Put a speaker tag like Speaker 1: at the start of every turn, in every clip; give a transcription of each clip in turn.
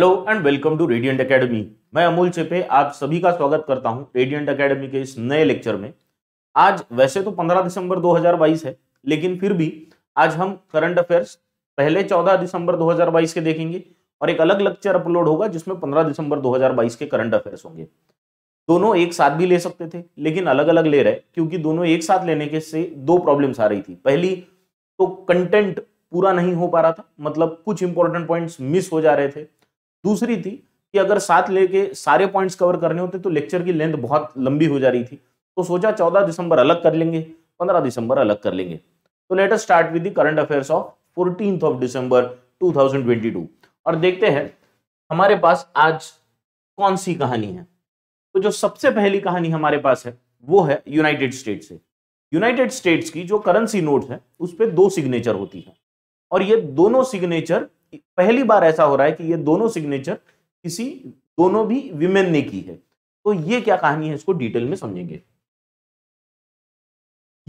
Speaker 1: hello and welcome to radiant academy मैं अमूल चेपे आप सभी का स्वागत करता हूं रेडियंट एकेडमी के इस नए लेक्चर में आज वैसे तो 15 दिसंबर 2022 है लेकिन फिर भी आज हम करंट अफेयर्स पहले 14 दिसंबर 2022 के देखेंगे और एक अलग लेक्चर अपलोड होगा जिसमें 15 दिसंबर 2022 के करंट अफेयर्स होंगे दोनों एक साथ भी ले सकते थे लेकिन अलग अलग ले रहे क्योंकि दोनों एक साथ लेने के से दो प्रॉब्लम्स आ रही थी पहली तो कंटेंट पूरा नहीं हो पा रहा था मतलब कुछ इंपॉर्टेंट पॉइंट्स मिस हो जा रहे थे दूसरी थी कि अगर साथ लेके सारे पॉइंट्स कवर करने होते तो लेक्चर की लेंथ बहुत लंबी हो जा रही थी तो सोचा चौदह दिसंबर अलग कर लेंगे पंद्रह दिसंबर अलग कर लेंगे तो let us start with the current affairs of fourteen of December two और देखते हैं हमारे पास आज कौन सी कहानी है तो जो सबसे पहली कहानी हमारे पास है वो है यूनाइटेड स्टेट्स से यूनाइटेड स्टेट्स की जो करेंसी नोट है उस पर दो सिग्नेचर होती है और ये दोनों सिग्नेचर पहली बार ऐसा हो रहा है कि ये दोनों सिग्नेचर किसी दोनों भी विमेन ने की है तो ये क्या कहानी है इसको डिटेल में समझेंगे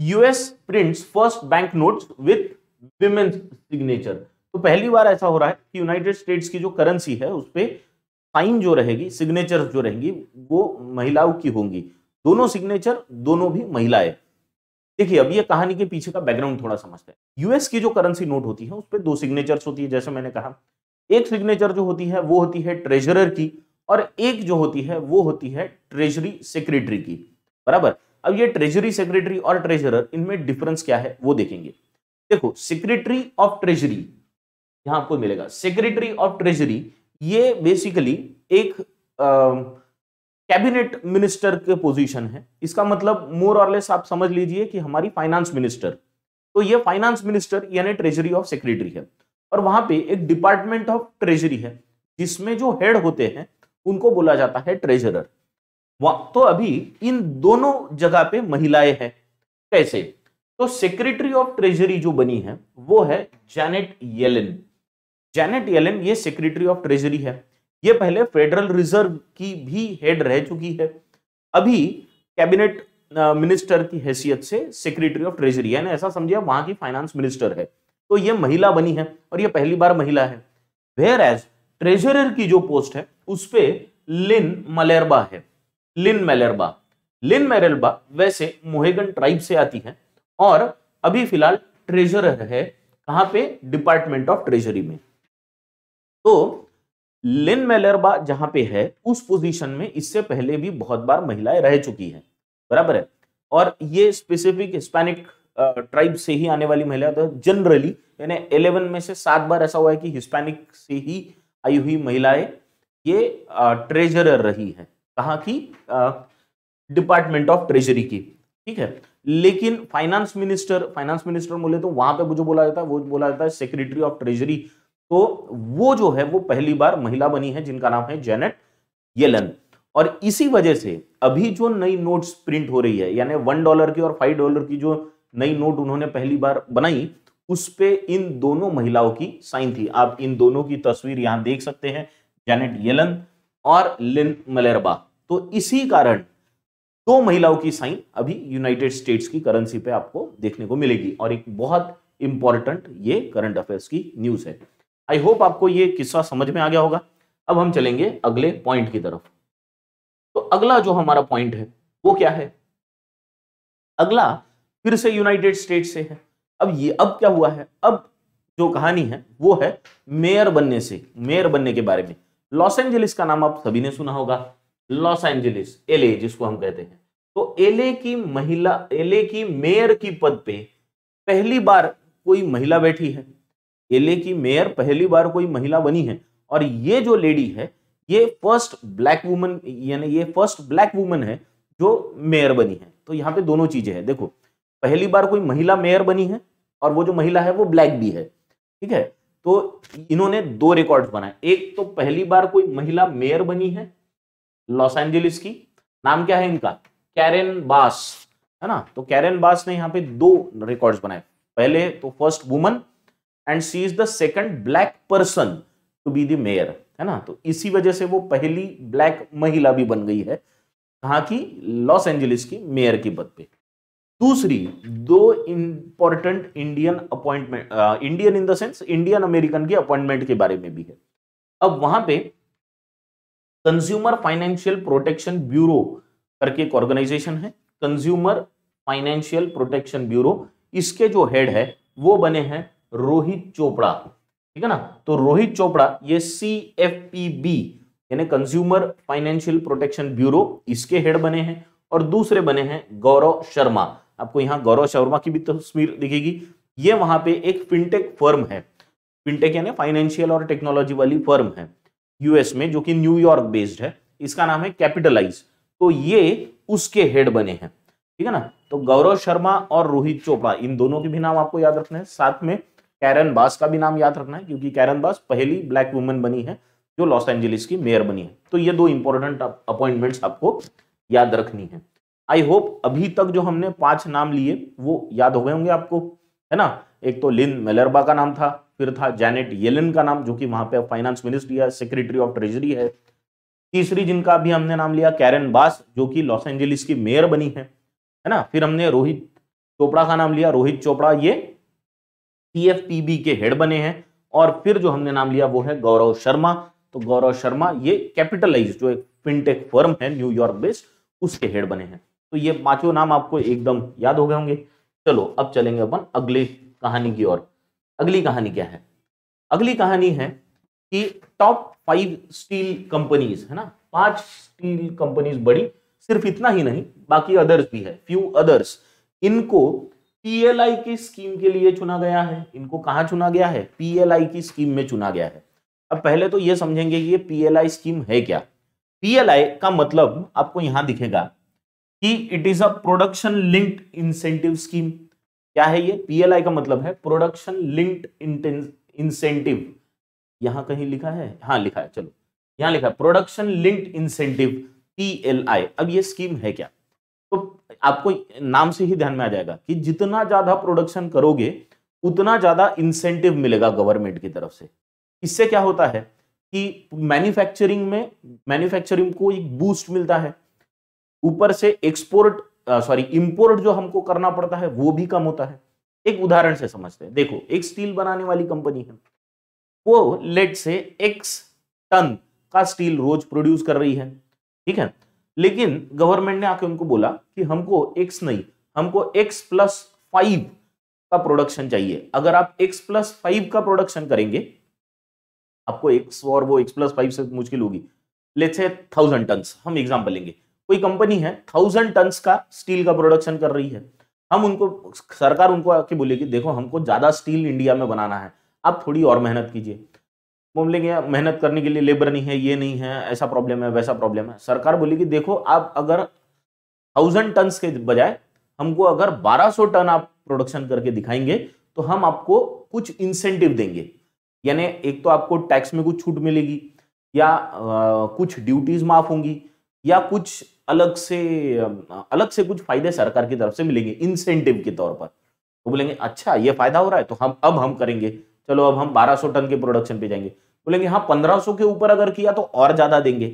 Speaker 1: US prints first bank notes with women signature तो पहली बार ऐसा हो रहा है कि यूनाइटेड स्टेट्स की जो करेंसी है उस पर साइन जो रहेगी सिग्नेचर जो रहेंगी वो महिलाओं की होंगी दोनों सिग्नेचर दोनों भी महिलाएं देखिए अब ये कहानी के पीछे का बैकग्राउंड थोड़ा समझते हैं यूएस की जो करेंसी नोट होती है उस पर दो सिग्नेचर्स होती है जैसे मैंने कहा एक सिग्नेचर जो होती है वो होती है ट्रेजरर की और एक जो होती है वो होती है ट्रेजरी सेक्रेटरी की बराबर अब ये ट्रेजरी सेक्रेटरी और ट्रेजरर इनमें डिफरेंस क्या है वो देखेंगे देखो सेक्रेटरी ऑफ ट्रेजरी यहां आपको मिलेगा सेक्रेटरी ऑफ ट्रेजरी ये बेसिकली एक आ, कैबिनेट मिनिस्टर के पोजीशन है इसका मतलब मोर और लेस आप समझ लीजिए कि हमारी फाइनेंस मिनिस्टर तो ये फाइनेंस मिनिस्टर यानी ट्रेजरी ऑफ सेक्रेटरी है और वहां पे एक डिपार्टमेंट ऑफ ट्रेजरी है जिसमें जो हेड होते हैं उनको बोला जाता है ट्रेजरर तो अभी इन दोनों जगह पे महिलाएं हैं कैसे तो सेक्रेटरी ऑफ ट्रेजरी जो बनी है वो है जैनेट येलिन जैनेट येलिन ये सेक्रेटरी ऑफ ट्रेजरी है ये पहले फेडरल रिजर्व की भी हेड रह चुकी है अभी कैबिनेट मिनिस्टर की हैसियत से सेक्रेटरी ऑफ ट्रेजरी यानी ऐसा समझिए वहां की फाइनेंस मिनिस्टर है तो ये महिला बनी है और ये पहली बार महिला है वेयर एज ट्रेजर की जो पोस्ट है उस पर लिन मलेरबा है लिन मलेरबा लिन मेरेलबा वैसे मोहेगन ट्राइब से आती है और अभी फिलहाल ट्रेजरर है कहां पे डिपार्टमेंट ऑफ ट्रेजरी में तो लिन मेलरबा जहां पे है उस पोजीशन में इससे पहले भी बहुत बार महिलाएं रह चुकी हैं बराबर है और ये स्पेसिफिक हिस्पैनिक ट्राइब से ही आने वाली महिला तो जनरली यानी एलेवन में से सात बार ऐसा हुआ है कि हिस्पैनिक से ही आई हुई महिलाएं ये ट्रेजर रही है कहा की डिपार्टमेंट ऑफ ट्रेजरी की ठीक है लेकिन फाइनेंस मिनिस्टर फाइनेंस मिनिस्टर बोले तो वहां पे जो बोला जाता है वो बोला जाता है सेक्रेटरी ऑफ ट्रेजरी तो वो जो है वो पहली बार महिला बनी है जिनका नाम है जेनेट येलन और इसी वजह से अभी जो नई नोट्स प्रिंट हो रही है यानी वन डॉलर की और फाइव डॉलर की जो नई नोट उन्होंने पहली बार बनाई उस पे इन दोनों महिलाओं की साइन थी आप इन दोनों की तस्वीर यहां देख सकते हैं जेनेट येलन और लिन मलेरबा तो इसी कारण दो महिलाओं की साइन अभी यूनाइटेड स्टेट्स की करेंसी पे आपको देखने को मिलेगी और एक बहुत इंपॉर्टेंट ये करंट अफेयर्स की न्यूज है आई होप आपको ये किस्सा समझ में आ गया होगा अब हम चलेंगे अगले पॉइंट की तरफ तो अगला जो हमारा पॉइंट है वो क्या है अगला फिर से यूनाइटेड स्टेट से है अब ये अब क्या हुआ है अब जो कहानी है वो है मेयर बनने से मेयर बनने के बारे में लॉस एंजलिस का नाम आप सभी ने सुना होगा लॉस एंजलिस एलए जिसको हम कहते हैं तो एलए की महिला एलए की मेयर की पद पे पहली बार कोई महिला बैठी है केले की मेयर पहली बार कोई महिला बनी है और ये जो लेडी है ये फर्स्ट ब्लैक वुमन यानी ये फर्स्ट ब्लैक वुमन है जो मेयर बनी है तो यहाँ पे दोनों चीजें हैं देखो पहली बार कोई महिला मेयर बनी है और वो जो महिला है वो ब्लैक भी है ठीक है तो इन्होंने दो रिकॉर्ड बनाए एक तो पहली बार कोई महिला मेयर बनी है लॉस एंजलिस की नाम क्या है इनका कैरेन बास है ना तो कैरेन बास ने यहाँ पे दो रिकॉर्ड्स बनाए पहले तो first woman and she is the second black person to be the mayor है ना तो इसी वजह से वो पहली ब्लैक महिला भी बन गई है कहाँ की लॉस एंजलिस की मेयर की पद पे दूसरी दो important Indian appointment Indian in the sense Indian American की अपॉइंटमेंट के बारे में भी है अब वहां पे कंज्यूमर फाइनेंशियल प्रोटेक्शन ब्यूरो करके एक ऑर्गेनाइजेशन है कंज्यूमर फाइनेंशियल प्रोटेक्शन ब्यूरो इसके जो हेड है वो बने हैं रोहित चोपड़ा ठीक है ना तो रोहित चोपड़ा ये सी एफ पी बी यानी कंज्यूमर फाइनेंशियल प्रोटेक्शन ब्यूरो इसके हेड बने हैं और दूसरे बने हैं गौरव शर्मा आपको यहां गौरव शर्मा की भी तस्वीर दिखेगी ये वहां पे एक फिनटेक फर्म है फिनटेक यानी फाइनेंशियल और टेक्नोलॉजी वाली फर्म है यूएस में जो कि न्यूयॉर्क बेस्ड है इसका नाम है कैपिटलाइज तो ये उसके हेड बने हैं ठीक है ना तो गौरव शर्मा और रोहित चोपड़ा इन दोनों के भी नाम आपको याद रखना है साथ में कैरन बास का भी नाम याद रखना है क्योंकि कैरन बास पहली ब्लैक वुमेन बनी है जो लॉस एंजलिस की मेयर बनी है तो ये दो इंपॉर्टेंट अपॉइंटमेंट्स आपको याद रखनी है आई होप अभी तक जो हमने पांच नाम लिए वो याद हो गए होंगे आपको है ना एक तो लिन मेलरबा का नाम था फिर था जैनेट येलिन का नाम जो कि वहां पे फाइनेंस मिनिस्ट्री है सेक्रेटरी ऑफ ट्रेजरी है तीसरी जिनका अभी हमने नाम लिया कैरन बास जो कि लॉस एंजलिस की मेयर बनी है है ना फिर हमने रोहित चोपड़ा का नाम लिया रोहित चोपड़ा ये टीएफपीबी के हेड बने हैं और फिर जो हमने नाम लिया वो है गौरव शर्मा तो गौरव शर्मा ये कैपिटलाइज जो एक फिनटेक फर्म है न्यूयॉर्क बेस्ड उसके हेड बने हैं तो ये पांचों नाम आपको एकदम याद हो गए होंगे चलो अब चलेंगे अपन अगली कहानी की ओर अगली कहानी क्या है अगली कहानी है कि टॉप फाइव स्टील कंपनीज है ना पांच स्टील कंपनीज बड़ी सिर्फ इतना ही नहीं बाकी अदर्स भी है फ्यू अदर्स इनको पीएलआई की स्कीम के लिए चुना गया है इनको कहाँ चुना गया है पीएलआई की स्कीम में चुना गया है अब पहले तो ये समझेंगे कि ये पीएलआई स्कीम है क्या पीएलआई का मतलब आपको यहां दिखेगा कि it is a production linked incentive scheme क्या है ये पीएलआई का मतलब है प्रोडक्शन लिंक्ड इंसेंटिव यहां कहीं लिखा है हाँ लिखा है चलो यहाँ लिखा है प्रोडक्शन लिंक्ड इंसेंटिव पीएलआई अब ये स्कीम है क्या तो आपको नाम से ही ध्यान में आ जाएगा कि जितना ज्यादा प्रोडक्शन करोगे उतना ज्यादा इंसेंटिव मिलेगा गवर्नमेंट की तरफ से इससे क्या होता है कि मैन्युफैक्चरिंग में मैन्युफैक्चरिंग को एक बूस्ट मिलता है ऊपर से एक्सपोर्ट सॉरी इंपोर्ट जो हमको करना पड़ता है वो भी कम होता है एक उदाहरण से समझते हैं देखो एक स्टील बनाने वाली कंपनी है वो लेट से एक्स टन का स्टील रोज प्रोड्यूस कर रही है ठीक है लेकिन गवर्नमेंट ने आके उनको बोला कि हमको एक्स नहीं हमको एक्स प्लस फाइव का प्रोडक्शन चाहिए अगर आप एक्स प्लस फाइव का प्रोडक्शन करेंगे आपको एक्स और वो एक्स प्लस फाइव से मुश्किल होगी लेट्स से थाउजेंड टन हम एग्जाम्पल लेंगे कोई कंपनी है थाउजेंड टन का स्टील का प्रोडक्शन कर रही है हम उनको सरकार उनको आके बोलेगी देखो हमको ज्यादा स्टील इंडिया में बनाना है आप थोड़ी और मेहनत कीजिए मुमलिंग है मेहनत करने के लिए लेबर नहीं है ये नहीं है ऐसा प्रॉब्लम है वैसा प्रॉब्लम है सरकार बोली कि देखो आप अगर थाउजेंड टन के बजाय हमको अगर 1200 टन आप प्रोडक्शन करके दिखाएंगे तो हम आपको कुछ इंसेंटिव देंगे यानी एक तो आपको टैक्स में कुछ छूट मिलेगी या आ, कुछ ड्यूटीज माफ होंगी या कुछ अलग से अलग से कुछ फायदे सरकार की तरफ से मिलेंगे इंसेंटिव के तौर पर तो बोलेंगे अच्छा ये फायदा हो रहा है तो हम अब हम करेंगे चलो अब हम 1200 टन के प्रोडक्शन पे जाएंगे बोलेंगे हाँ 1500 के ऊपर अगर किया तो और ज्यादा देंगे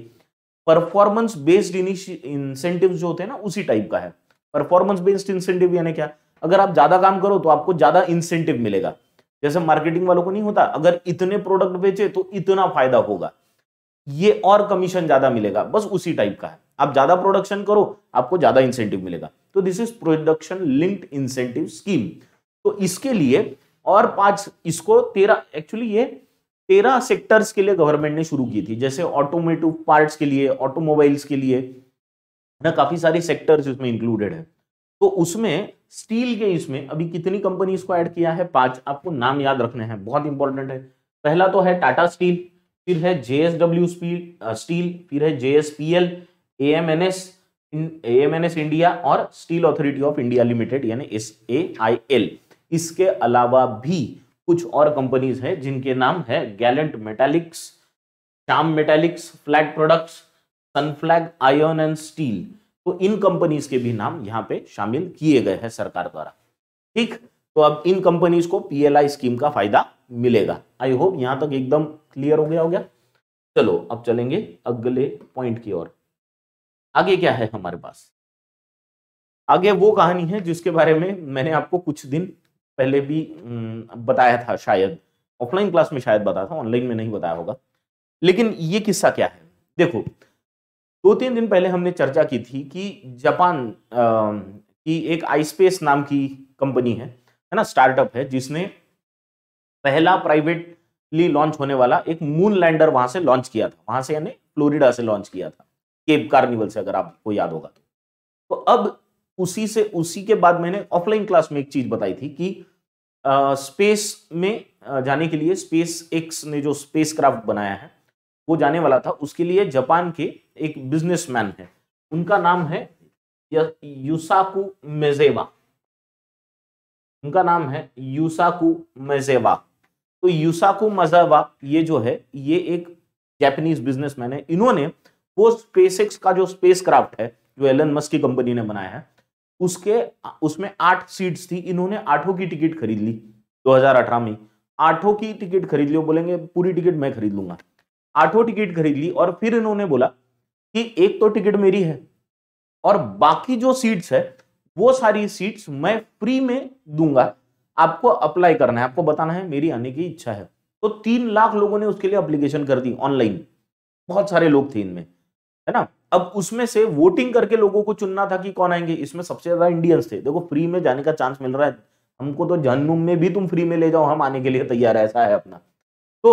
Speaker 1: परफॉर्मेंस बेस्ड इंसेंटिव जो होते हैं ना उसी टाइप का है परफॉर्मेंस बेस्ड इंसेंटिव यानी क्या अगर आप ज्यादा काम करो तो आपको ज्यादा इंसेंटिव मिलेगा जैसे मार्केटिंग वालों को नहीं होता अगर इतने प्रोडक्ट बेचे तो इतना फायदा होगा ये और कमीशन ज्यादा मिलेगा बस उसी टाइप का है आप ज्यादा प्रोडक्शन करो आपको ज्यादा इंसेंटिव मिलेगा तो this is production linked incentive scheme तो इसके लिए और पांच इसको तेरह एक्चुअली ये तेरह सेक्टर्स के लिए गवर्नमेंट ने शुरू की थी जैसे ऑटोमेटिव पार्ट्स के लिए ऑटोमोबाइल्स के लिए ना काफी सारे सेक्टर्स इसमें इंक्लूडेड है तो उसमें स्टील के इसमें अभी कितनी कंपनी इसको ऐड किया है पांच आपको नाम याद रखने हैं बहुत इंपॉर्टेंट है पहला तो है टाटा स्टील फिर है जेएसडब्ल्यू स्टील फिर है जेएसपीएल एएमएनएस एएमएनएस इंडिया और steel authority of India limited यानी एस ए आई एल इसके अलावा भी कुछ और कंपनीज हैं जिनके नाम है gallant metallics Shyam metallics flag products sunflag iron and steel तो इन कंपनीज के भी नाम यहाँ पे शामिल किए गए हैं सरकार द्वारा ठीक तो अब इन कंपनीज को पीएलआई स्कीम का फायदा मिलेगा आई होप यहां तक एकदम क्लियर हो गया हो गया चलो अब चलेंगे अगले पॉइंट की ओर आगे क्या है हमारे पास आगे वो कहानी है जिसके बारे में मैंने आपको कुछ दिन पहले भी बताया था शायद ऑफलाइन क्लास में शायद बताया था ऑनलाइन में नहीं बताया होगा लेकिन ये किस्सा क्या है देखो दो तीन दिन पहले हमने चर्चा की थी कि जापान की एक आईस्पेस नाम की कंपनी है है ना स्टार्टअप है जिसने पहला प्राइवेटली लॉन्च होने वाला एक मून लैंडर वहां से लॉन्च किया था वहां से यानी फ्लोरिडा से लॉन्च किया था केप कार्निवल से अगर आपको याद होगा तो, तो अब उसी से उसी के बाद मैंने ऑफलाइन क्लास में एक चीज बताई थी कि आ, स्पेस में जाने के लिए स्पेस एक्स ने जो स्पेस क्राफ्ट बनाया है वो जाने वाला था उसके लिए जापान के एक बिजनेसमैन है उनका नाम है युसाकू मेजेवा उनका नाम है युसाकू मेजेवा तो युसाकू मजावा ये जो है ये एक जापानीज बिजनेसमैन है इन्होंने वो स्पेसएक्स का जो स्पेस क्राफ्ट है जो एलन मस्क की कंपनी ने बनाया है उसके उसमें आठ सीट्स थी इन्होंने आठों की टिकट खरीद ली 2018 में आठों की टिकट खरीद ली बोलेंगे पूरी टिकट मैं खरीद लूंगा आठों टिकट खरीद ली और फिर इन्होंने बोला कि एक तो टिकट मेरी है और बाकी जो सीट्स है वो सारी सीट्स मैं फ्री में दूंगा आपको अप्लाई करना है आपको बताना है मेरी आने की इच्छा है तो तीन लाख लोगों ने उसके लिए अप्लीकेशन कर दी ऑनलाइन बहुत सारे लोग थे इनमें है ना अब उसमें से वोटिंग करके लोगों को चुनना था कि कौन आएंगे इसमें सबसे ज्यादा इंडियंस थे देखो फ्री में जाने का चांस मिल रहा है हमको तो जन्म में भी तुम फ्री में ले जाओ हम आने के लिए तैयार है ऐसा है अपना तो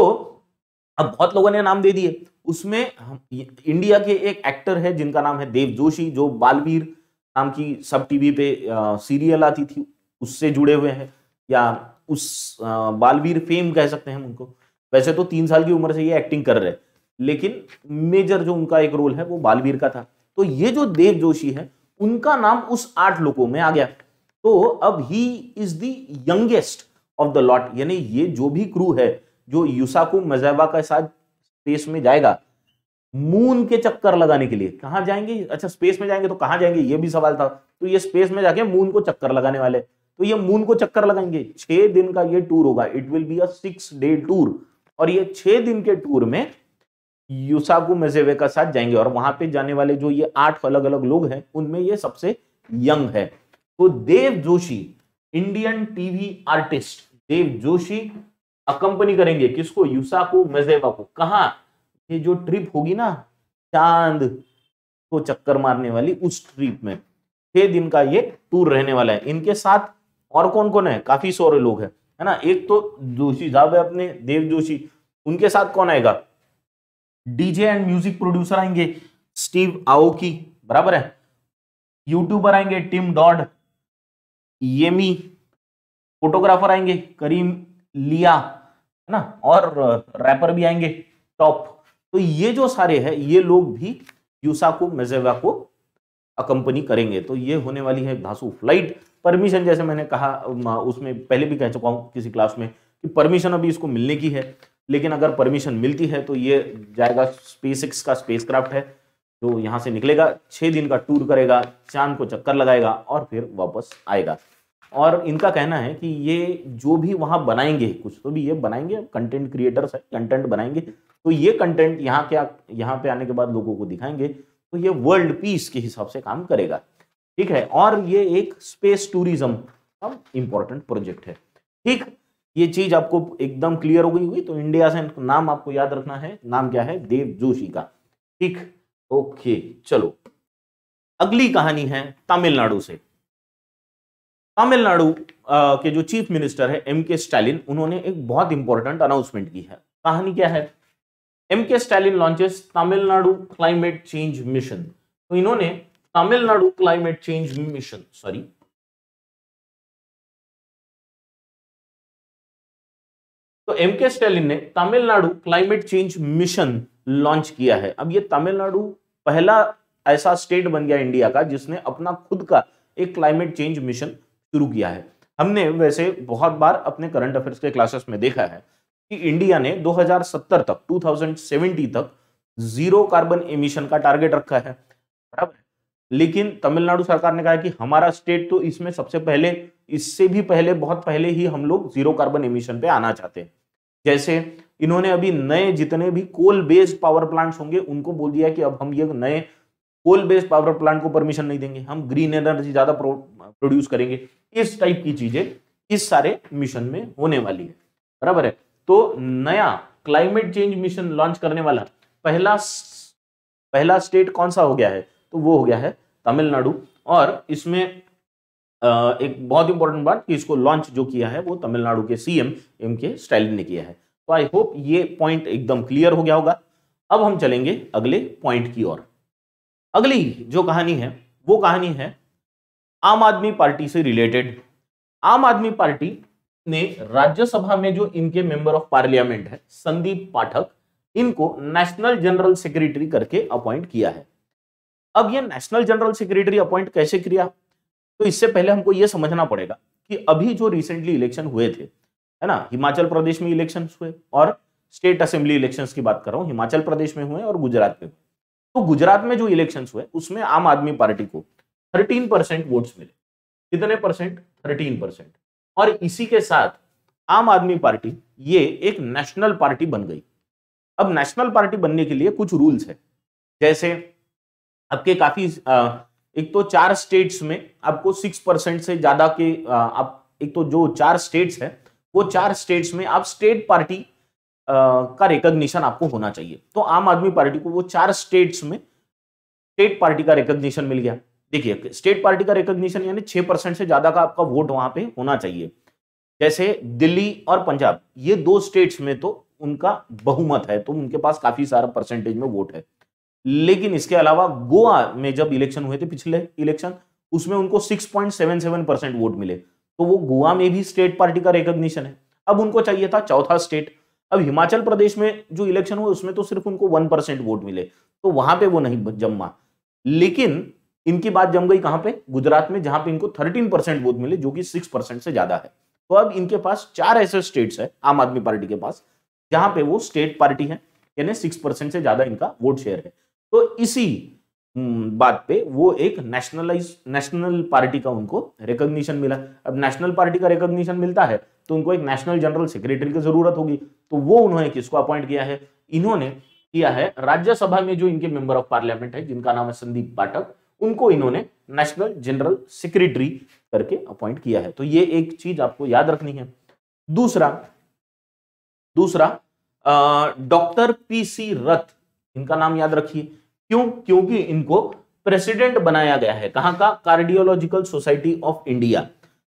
Speaker 1: अब बहुत लोगों ने नाम दे दिए उसमें हम इंडिया के एक एक्टर है जिनका नाम है देव जोशी जो बालवीर नाम की सब टीवी पे आ, सीरियल आती थी उससे जुड़े हुए हैं या उस आ, बालवीर फेम कह सकते हैं हम उनको वैसे तो तीन साल की उम्र से ये एक्टिंग कर रहे हैं लेकिन मेजर जो उनका एक रोल है वो बालवीर का था तो ये जो देव जोशी है उनका नाम उस आठ लोगों में आ गया तो अब he is youngest of the lot यानी ये जो भी क्रू है जो युसाकू मजैबा के साथ स्पेस में जाएगा मून के चक्कर लगाने के लिए कहा जाएंगे अच्छा स्पेस में जाएंगे तो कहां जाएंगे ये भी सवाल था तो ये स्पेस में जाके मून को चक्कर लगाने वाले तो ये मून को चक्कर लगाएंगे छह दिन का ये टूर होगा it will be a six day tour और ये छह दिन के टूर में युसागु मेजेवे का साथ जाएंगे और वहां पे जाने वाले जो ये आठ अलग अलग लोग हैं उनमें ये सबसे यंग है तो Dev Joshi Indian TV artist Dev Joshi accompany करेंगे किसको यूसाको मेजेवा को कहा ये जो ट्रिप होगी ना चांद को चक्कर मारने वाली उस ट्रिप में छह दिन का ये टूर रहने वाला है इनके साथ और कौन कौन है काफी सारे लोग हैं है ना एक तो जोशी साहब है अपने देव जोशी उनके साथ कौन आएगा डीजे एंड म्यूजिक प्रोड्यूसर आएंगे स्टीव आओकी बराबर है यूट्यूबर आएंगे टिम डॉड येमी फोटोग्राफर आएंगे करीम लिया है ना और रैपर भी आएंगे टॉप तो ये जो सारे है ये लोग भी यूसा को मेजेवा को अकम्पनी करेंगे तो ये होने वाली है धासु फ्लाइट परमिशन जैसे मैंने कहा उसमें पहले भी कह चुका हूं किसी क्लास में कि परमिशन अभी इसको मिलने की है लेकिन अगर परमिशन मिलती है तो ये जाएगा स्पेस का स्पेस है जो यहाँ से निकलेगा छः दिन का टूर करेगा चांद को चक्कर लगाएगा और फिर वापस आएगा और इनका कहना है कि ये जो भी वहाँ बनाएंगे कुछ तो भी ये बनाएंगे कंटेंट क्रिएटर्स है कंटेंट बनाएंगे तो ये कंटेंट यहाँ क्या यहाँ पे आने के बाद लोगों को दिखाएंगे तो ये वर्ल्ड पीस के हिसाब से काम करेगा ठीक है और ये एक स्पेस टूरिज्म का इम्पोर्टेंट प्रोजेक्ट है ठीक ये चीज आपको एकदम क्लियर हो गई हुई तो इंडिया से नाम आपको याद रखना है नाम क्या है देव जोशी का ठीक ओके चलो अगली कहानी है तमिलनाडु से तमिलनाडु के जो चीफ मिनिस्टर है एम के स्टालिन उन्होंने एक बहुत इंपॉर्टेंट अनाउंसमेंट की है कहानी क्या है M K Stalin launches Tamil Nadu climate change mission तो इन्होंने Tamil Nadu climate change mission sorry तो एम के स्टेलिन ने Tamil Nadu climate change mission launch किया है अब ये तमिलनाडु पहला ऐसा स्टेट बन गया इंडिया का जिसने अपना खुद का एक क्लाइमेट चेंज मिशन शुरू किया है हमने वैसे बहुत बार अपने करंट अफेयर्स के क्लासेस में देखा है कि इंडिया ने 2070 तक 2070 तक जीरो कार्बन एमिशन का टारगेट रखा है बराबर लेकिन तमिलनाडु सरकार ने कहा कि हमारा स्टेट तो इसमें सबसे पहले इससे भी पहले बहुत पहले ही हम लोग जीरो कार्बन एमिशन पे आना चाहते हैं जैसे इन्होंने अभी नए जितने भी कोल बेस्ड पावर प्लांट्स होंगे उनको बोल दिया कि अब हम ये नए कोल बेस्ड पावर प्लांट को परमिशन नहीं देंगे हम ग्रीन एनर्जी ज्यादा प्रोड्यूस करेंगे इस टाइप की चीजें इस सारे मिशन में होने वाली है बराबर है तो नया क्लाइमेट चेंज मिशन लॉन्च करने वाला पहला पहला स्टेट कौन सा हो गया है तो वो हो गया है तमिलनाडु और इसमें एक बहुत इंपॉर्टेंट बात कि इसको लॉन्च जो किया है वो तमिलनाडु के सीएम एम के स्टालिन ने किया है तो आई होप ये पॉइंट एकदम क्लियर हो गया होगा अब हम चलेंगे अगले पॉइंट की ओर अगली जो कहानी है वो कहानी है आम आदमी पार्टी से रिलेटेड आम आदमी पार्टी ने राज्यसभा में जो इनके मेंबर ऑफ पार्लियामेंट है संदीप पाठक इनको नेशनल जनरल सेक्रेटरी करके अपॉइंट किया है अब ये नेशनल जनरल सेक्रेटरी अपॉइंट कैसे किया तो इससे पहले हमको ये समझना पड़ेगा कि अभी जो रिसेंटली इलेक्शन हुए थे है ना हिमाचल प्रदेश में इलेक्शन हुए और स्टेट असेंबली इलेक्शन की बात कर रहा हूँ हिमाचल प्रदेश में हुए और गुजरात में तो गुजरात में जो इलेक्शन हुए उसमें आम आदमी पार्टी को थर्टीन परसेंट वोट्स मिले कितने परसेंट थर्टीन परसेंट और इसी के साथ आम आदमी पार्टी ये एक नेशनल पार्टी बन गई अब नेशनल पार्टी बनने के लिए कुछ रूल्स है जैसे आपके काफी आ, एक तो चार स्टेट्स में आपको सिक्स परसेंट से ज्यादा के आप एक तो जो चार स्टेट्स है वो चार स्टेट्स में आप स्टेट पार्टी का रिकॉग्निशन आपको होना चाहिए तो आम आदमी पार्टी को वो चार स्टेट्स में स्टेट पार्टी का रिकॉग्निशन मिल गया देखिए स्टेट पार्टी का रिकॉग्निशन यानी छह परसेंट से ज्यादा का आपका वोट वहां पे होना चाहिए जैसे दिल्ली और पंजाब ये दो स्टेट्स में तो उनका बहुमत है तो उनके पास काफी सारा परसेंटेज में वोट है लेकिन इसके अलावा गोवा में जब इलेक्शन हुए थे पिछले इलेक्शन उसमें उनको 6.77 परसेंट वोट मिले तो वो गोवा में भी स्टेट पार्टी का रिकग्निशन है अब उनको चाहिए था चौथा स्टेट अब हिमाचल प्रदेश में जो इलेक्शन हुए उसमें तो सिर्फ उनको वन परसेंट वोट मिले तो वहां पे वो नहीं जमा लेकिन इनकी बात जम गई कहां पे गुजरात में जहां पे इनको थर्टीन परसेंट वोट मिले जो कि सिक्स परसेंट से ज्यादा है तो अब इनके पास चार ऐसे स्टेट्स है आम आदमी पार्टी के पास जहां पे वो स्टेट पार्टी है यानी सिक्स परसेंट से ज्यादा इनका वोट शेयर है तो इसी हम्म, बात पे वो एक नेशनलाइज नेशनल पार्टी का उनको रिकॉग्निशन मिला अब नेशनल पार्टी का रिकॉग्निशन मिलता है तो उनको एक नेशनल जनरल सेक्रेटरी की जरूरत होगी तो वो उन्होंने किसको अपॉइंट किया है इन्होंने किया है राज्यसभा में जो इनके मेंबर ऑफ पार्लियामेंट है जिनका नाम है संदीप पाठक उनको इन्होंने नेशनल जनरल सेक्रेटरी करके अपॉइंट किया है तो ये एक चीज आपको याद रखनी है दूसरा दूसरा डॉक्टर पीसी रथ इनका नाम याद रखिए क्यों क्योंकि इनको प्रेसिडेंट बनाया गया है कहां का कार्डियोलॉजिकल सोसाइटी ऑफ इंडिया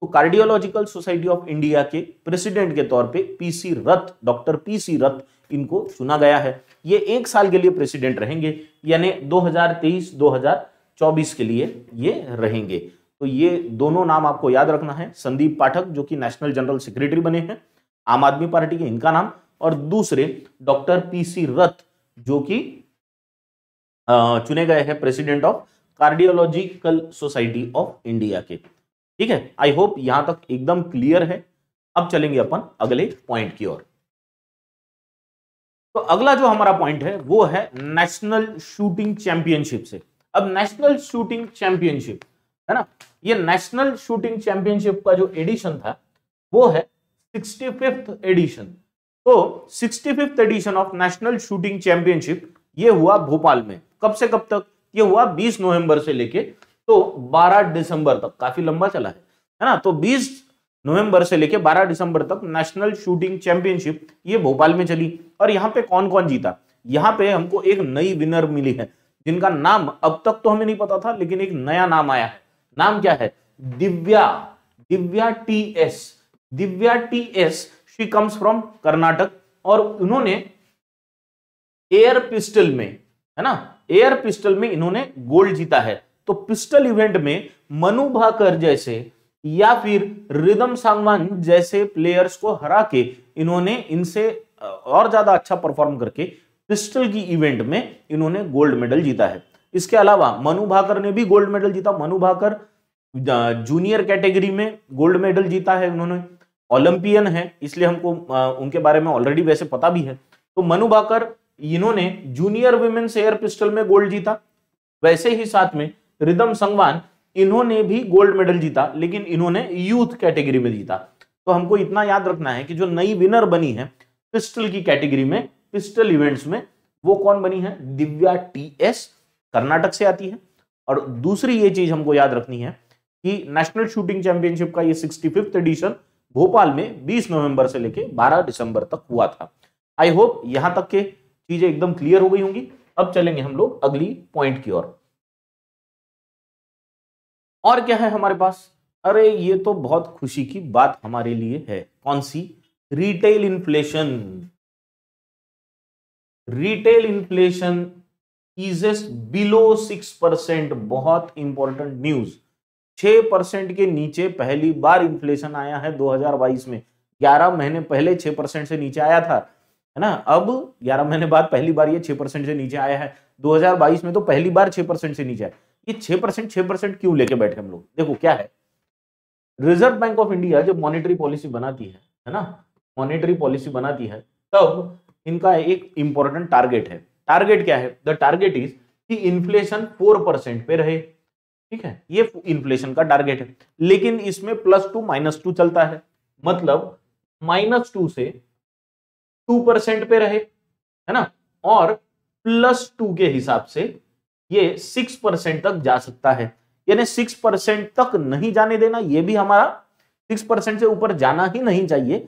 Speaker 1: तो कार्डियोलॉजिकल सोसाइटी ऑफ इंडिया के प्रेसिडेंट के तौर पे पीसी रथ डॉक्टर पीसी रथ इनको चुना गया है ये एक साल के लिए प्रेसिडेंट रहेंगे यानी 2023-2024 के लिए ये रहेंगे तो ये दोनों नाम आपको याद रखना है संदीप पाठक जो कि नेशनल जनरल सेक्रेटरी बने हैं आम आदमी पार्टी के इनका नाम और दूसरे डॉक्टर पी रथ जो कि चुने गए हैं president of cardiological society of India के ठीक है आई होप यहां तक एकदम क्लियर है अब चलेंगे अपन अगले पॉइंट की ओर तो अगला जो हमारा पॉइंट है वो है नेशनल शूटिंग चैंपियनशिप से अब नेशनल शूटिंग चैंपियनशिप है ना ये नेशनल शूटिंग चैंपियनशिप का जो एडिशन था वो है सिक्सटी फिफ्थ एडिशन तो sixty fifth edition of national shooting championship ये हुआ भोपाल में कब से कब तक ये हुआ 20 नवंबर से लेके तो 12 दिसंबर तक काफी लंबा चला है है ना तो 20 नवंबर से लेके 12 दिसंबर तक नेशनल शूटिंग चैंपियनशिप ये भोपाल में चली और यहाँ पे कौन कौन जीता यहाँ पे हमको एक नई विनर मिली है जिनका नाम अब तक तो हमें नहीं पता था लेकिन एक नया नाम आया है नाम क्या है Divya Divya T S Divya T S she comes from Karnataka और उन्होंने एयर पिस्टल में है ना एयर पिस्टल में इन्होंने गोल्ड जीता है तो पिस्टल इवेंट में मनु भाकर जैसे या फिर रिदम सांगवान जैसे प्लेयर्स को हरा के इन्होंने इनसे और ज्यादा अच्छा परफॉर्म करके पिस्टल की इवेंट में इन्होंने गोल्ड मेडल जीता है इसके अलावा मनु भाकर ने भी गोल्ड मेडल जीता मनु भाकर जूनियर कैटेगरी में गोल्ड मेडल जीता है उन्होंने ओलंपियन है इसलिए हमको उनके बारे में ऑलरेडी वैसे पता भी है तो मनु भाकर इन्होंने जूनियर वुमेन्स एयर पिस्टल में गोल्ड जीता वैसे ही साथ में रिदम संगवान इन्होंने भी गोल्ड मेडल जीता लेकिन इन्होंने यूथ कैटेगरी में जीता तो हमको इतना याद रखना है कि जो नई विनर बनी है पिस्टल की कैटेगरी में पिस्टल इवेंट्स में वो कौन बनी है दिव्या टी एस कर्नाटक से आती है और दूसरी ये चीज हमको याद रखनी है कि नेशनल शूटिंग चैंपियनशिप का ये सिक्सटी फिफ्थ एडिशन भोपाल में 20 नवंबर से लेकर 12 दिसंबर तक हुआ था आई होप यहां तक के चीजें एकदम क्लियर हो गई होंगी अब चलेंगे हम लोग अगली पॉइंट की ओर और क्या है हमारे पास अरे ये तो बहुत खुशी की बात हमारे लिए है कौन सी retail inflation retail inflation eases to below six percent बहुत इंपॉर्टेंट न्यूज छह परसेंट के नीचे पहली बार इन्फ्लेशन आया है 2022 में 11 महीने पहले छह परसेंट से नीचे आया था है ना अब ग्यारह महीने बाद पहली बार ये छह परसेंट से नीचे आया है 2022 में तो पहली बार छह परसेंट से नीचे आया ये छह परसेंट छह परसेंट क्यों लेके बैठे हम लोग देखो क्या है रिजर्व बैंक ऑफ इंडिया जब मॉनिटरी पॉलिसी बनाती है है ना मॉनिटरी पॉलिसी बनाती है तब इनका एक इंपॉर्टेंट टारगेट है टारगेट क्या है द टारगेट इज कि इन्फ्लेशन फोर परसेंट पे रहे ठीक है ये इन्फ्लेशन का टारगेट है लेकिन इसमें प्लस टू माइनस टू चलता है मतलब माइनस टू से टू परसेंट पे रहे है ना और प्लस टू के हिसाब से ये सिक्स परसेंट तक जा सकता है यानी सिक्स परसेंट तक नहीं जाने देना ये भी हमारा सिक्स परसेंट से ऊपर जाना ही नहीं चाहिए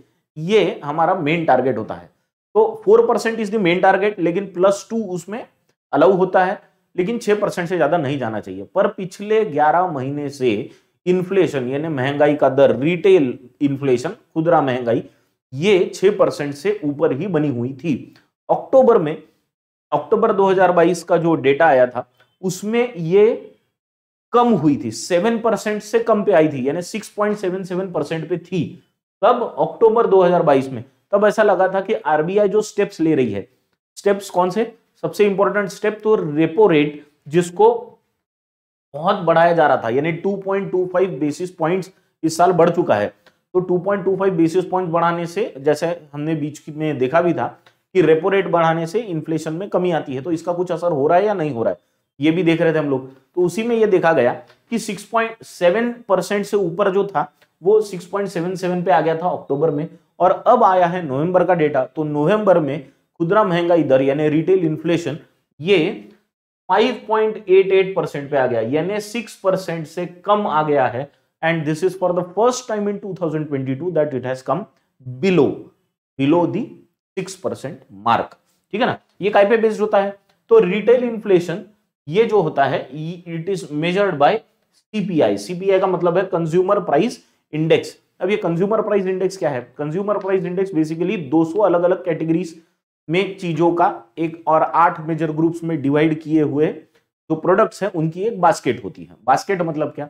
Speaker 1: ये हमारा मेन टारगेट होता है तो four percent is the main target लेकिन प्लस टू उसमें अलाउ होता है लेकिन छह परसेंट से ज्यादा नहीं जाना चाहिए पर पिछले ग्यारह महीने से इन्फ्लेशन यानी महंगाई का दर रिटेल इन्फ्लेशन खुदरा महंगाई ये 6 परसेंट से ऊपर ही बनी हुई थी अक्टूबर में अक्टूबर 2022 का जो डेटा आया था उसमें ये कम हुई थी सेवन परसेंट से कम पे आई थी यानी six point seven seven percent पे थी तब अक्टूबर 2022 में तब ऐसा लगा था कि आरबीआई जो स्टेप्स ले रही है स्टेप्स कौन से सबसे इंपॉर्टेंट स्टेप तो रेपो रेट जिसको बहुत बढ़ाया जा रहा था यानी 2.25 बेसिस पॉइंट्स इस साल बढ़ चुका है तो 2.25 बेसिस पॉइंट बढ़ाने से जैसे हमने बीच में देखा भी था कि रेपो रेट बढ़ाने से इन्फ्लेशन में कमी आती है तो इसका कुछ असर हो रहा है या नहीं हो रहा है ये भी देख रहे थे हम लोग तो उसी में ये देखा गया कि 6.7 परसेंट से ऊपर जो था वो 6.77 पे आ गया था अक्टूबर में और अब आया है नवंबर का डेटा तो नवंबर में खुदरा महंगाई दर यानी रिटेल इन्फ्लेशन ये 5.88 परसेंट पे आ गया यानी 6 परसेंट से कम आ गया है and this is for the first time in 2022 that it has come below below the 6% mark ठीक है ना ये काय पे बेस्ड होता है तो रिटेल इन्फ्लेशन ये जो होता है it is measured by CPI CPI का मतलब है कंज्यूमर प्राइस इंडेक्स अब ये कंज्यूमर प्राइस इंडेक्स क्या है कंज्यूमर प्राइस इंडेक्स बेसिकली 200 अलग अलग कैटेगरीज में चीजों का एक और आठ मेजर ग्रुप्स में डिवाइड किए हुए जो प्रोडक्ट्स हैं उनकी एक बास्केट होती है बास्केट मतलब क्या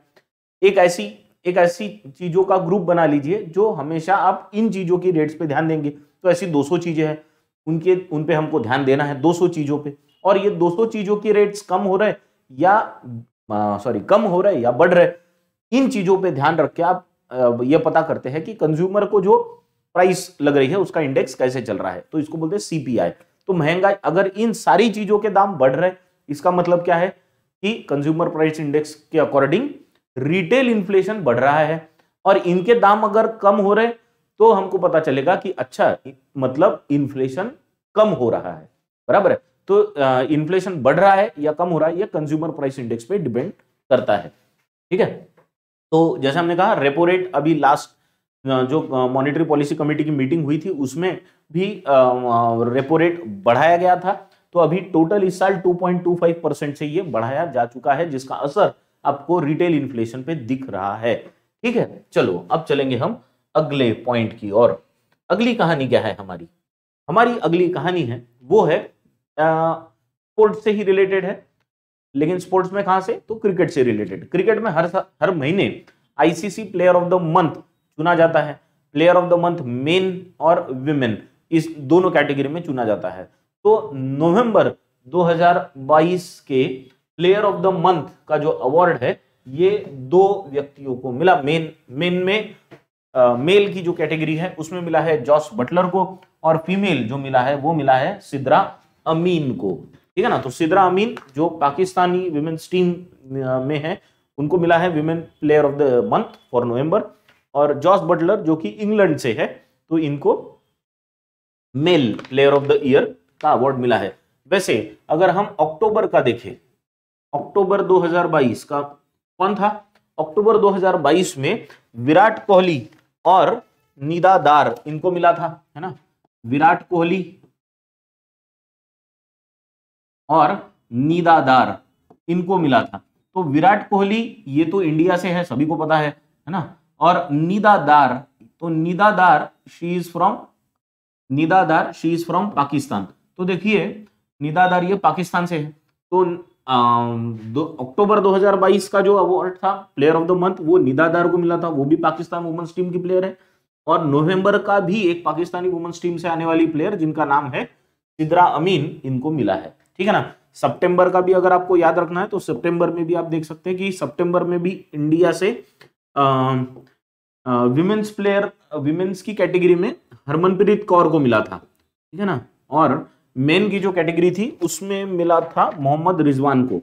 Speaker 1: एक ऐसी एक ऐसी चीज़ों का ग्रुप बना लीजिए जो हमेशा आप इन चीज़ों की रेट्स पे ध्यान देंगे तो ऐसी 200 चीज़ें हैं उनके उन पे हमको ध्यान देना है 200 चीज़ों पे और ये 200 चीज़ों के रेट्स कम हो रहे या सॉरी कम हो रहे या बढ़ रहे इन चीज़ों पर ध्यान रख के आप ये पता करते हैं कि कंज्यूमर को जो प्राइस लग रही है उसका इंडेक्स कैसे चल रहा है तो इसको बोलते हैं सीपीआई तो महंगाई अगर इन सारी चीज़ों के दाम बढ़ रहे इसका मतलब क्या है कि कंज्यूमर प्राइस इंडेक्स के अकॉर्डिंग रिटेल इन्फ्लेशन बढ़ रहा है और इनके दाम अगर कम हो रहे तो हमको पता चलेगा कि अच्छा मतलब इन्फ्लेशन कम हो रहा है बराबर है तो इन्फ्लेशन बढ़ रहा है या कम हो रहा है यह कंज्यूमर प्राइस इंडेक्स पे डिपेंड करता है ठीक है तो जैसे हमने कहा रेपो रेट अभी लास्ट जो मॉनेटरी पॉलिसी कमेटी की मीटिंग हुई थी उसमें भी रेपो रेट बढ़ाया गया था तो अभी टोटल इस साल 2.25 परसेंट से ये बढ़ाया जा चुका है जिसका असर आपको रिटेल इन्फ्लेशन पे दिख रहा है ठीक है चलो अब चलेंगे हम अगले पॉइंट की ओर अगली कहानी क्या है हमारी हमारी अगली कहानी है वो है स्पोर्ट्स से ही रिलेटेड है लेकिन स्पोर्ट्स में कहा से तो क्रिकेट से रिलेटेड क्रिकेट में हर हर महीने ICC player of the month चुना जाता है player of the month men और विमेन इस दोनों कैटेगरी में चुना जाता है तो नवंबर 2022 के प्लेयर ऑफ द मंथ का जो अवार्ड है ये दो व्यक्तियों को मिला मेन मेन में मेल uh, की जो कैटेगरी है उसमें मिला है जॉस बटलर को और फीमेल जो मिला है वो मिला है सिद्रा अमीन को ठीक है ना तो सिद्रा अमीन जो पाकिस्तानी विमेन्स टीम uh, में है उनको मिला है women player of the month for November और जॉस बटलर जो कि इंग्लैंड से है तो इनको male player of the year का अवार्ड मिला है वैसे अगर हम अक्टूबर का देखें अक्टूबर 2022 का कौन था अक्टूबर 2022 में विराट कोहली और निदादार इनको मिला था है ना विराट कोहली और निदादार इनको मिला था तो विराट कोहली ये तो इंडिया से है सभी को पता है है ना और निदादार तो Nida Dar she is from Nida Dar she is from Pakistan तो देखिए निदादार ये पाकिस्तान से है तो अक्टूबर 2022 का जो अवार्ड था प्लेयर ऑफ द मंथ वो निदादार को मिला था वो भी पाकिस्तान वुमेंस टीम की प्लेयर है और नवंबर का भी एक पाकिस्तानी वुमेंस टीम से आने वाली प्लेयर जिनका नाम है सिद्रा अमीन इनको मिला है ठीक है ना सितंबर का भी अगर आपको याद रखना है तो सितंबर में भी आप देख सकते हैं कि सितंबर में भी इंडिया से विमेन्स प्लेयर विमेन्स की कैटेगरी में हरमनप्रीत कौर को मिला था ठीक है ना और मेन की जो कैटेगरी थी उसमें मिला था मोहम्मद रिजवान को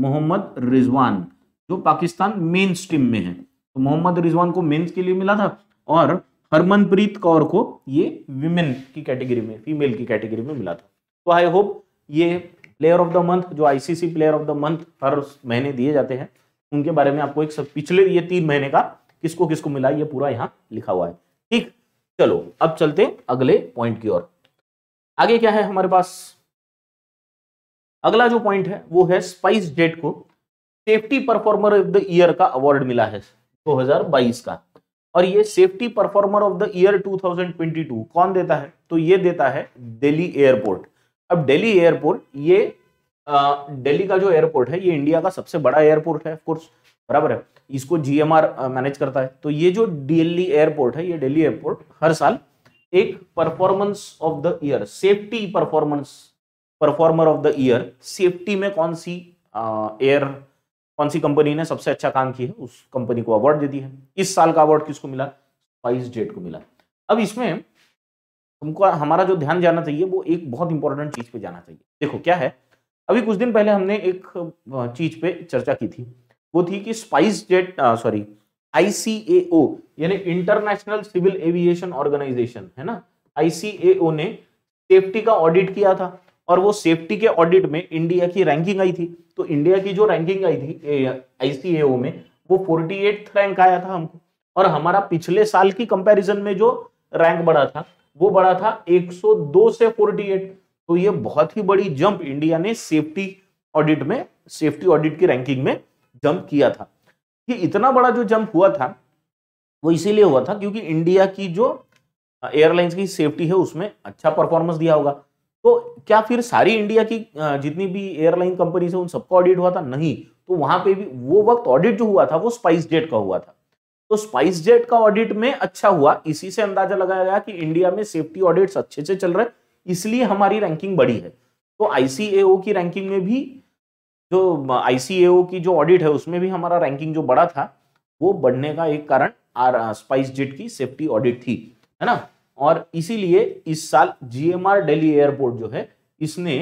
Speaker 1: मोहम्मद रिजवान जो पाकिस्तान मेन स्ट्रीम में है तो मोहम्मद रिजवान को मेन्स के लिए मिला था और हरमनप्रीत कौर को ये विमेन की कैटेगरी में फीमेल की कैटेगरी में मिला था तो आई होप ये प्लेयर ऑफ द मंथ जो ICC player of the month हर महीने दिए जाते हैं उनके बारे में आपको एक सब पिछले ये तीन महीने का किसको किसको मिला ये पूरा यहाँ लिखा हुआ है ठीक चलो अब चलते अगले पॉइंट की ओर आगे क्या है हमारे पास अगला जो पॉइंट है वो है स्पाइस जेट को safety performer of the year का अवार्ड मिला है 2022 का और ये safety performer of the year 2022 कौन देता है तो ये देता है दिल्ली एयरपोर्ट अब दिल्ली एयरपोर्ट ये दिल्ली का जो एयरपोर्ट है ये इंडिया का सबसे बड़ा एयरपोर्ट है ऑफकोर्स बराबर है इसको जीएमआर मैनेज करता है तो ये जो दिल्ली एयरपोर्ट है ये दिल्ली एयरपोर्ट हर साल एक performance of the year safety performance performer of the year safety में कौन सी एयर कौन सी कंपनी ने सबसे अच्छा काम किया उस कंपनी को अवार्ड दे दी है इस साल का अवार्ड किसको मिला स्पाइस जेट को मिला अब इसमें हमको हमारा जो ध्यान जाना चाहिए वो एक बहुत इंपॉर्टेंट चीज पे जाना चाहिए देखो क्या है अभी कुछ दिन पहले हमने एक चीज पे चर्चा की थी वो थी कि स्पाइस जेट सॉरी आईसीएओ यानी इंटरनेशनल सिविल एविएशन ऑर्गेनाइजेशन है ना आईसीएओ ने सेफ्टी का ऑडिट किया था और वो सेफ्टी के ऑडिट में इंडिया की रैंकिंग आई थी तो इंडिया की जो रैंकिंग आई थी आईसीएओ में वो फोर्टी रैंक आया था हमको और हमारा पिछले साल की कंपेरिजन में जो रैंक बढ़ा था वो बढ़ा था 102 से 48 तो ये बहुत ही बड़ी जंप इंडिया ने सेफ्टी ऑडिट में सेफ्टी ऑडिट की रैंकिंग में जंप किया था कि इतना बड़ा जो जंप हुआ था वो इसीलिए हुआ था क्योंकि इंडिया की जो एयरलाइंस की सेफ्टी है उसमें अच्छा परफॉर्मेंस दिया होगा तो क्या फिर सारी इंडिया की जितनी भी एयरलाइन कंपनी है उन सबका ऑडिट हुआ था नहीं तो वहां पे भी वो वक्त ऑडिट जो हुआ था वो स्पाइस जेट का हुआ था तो स्पाइस जेट का ऑडिट में अच्छा हुआ इसी से अंदाजा लगाया गया कि इंडिया में सेफ्टी ऑडिट्स अच्छे से चल रहे इसलिए हमारी रैंकिंग बढ़ी है तो आईसीएओ की रैंकिंग में भी जो आई की जो ऑडिट है उसमें भी हमारा रैंकिंग जो बड़ा था वो बढ़ने का एक कारण स्पाइस जेट की सेफ्टी ऑडिट थी है ना और इसीलिए इस साल जीएमआर दिल्ली एयरपोर्ट जो है इसने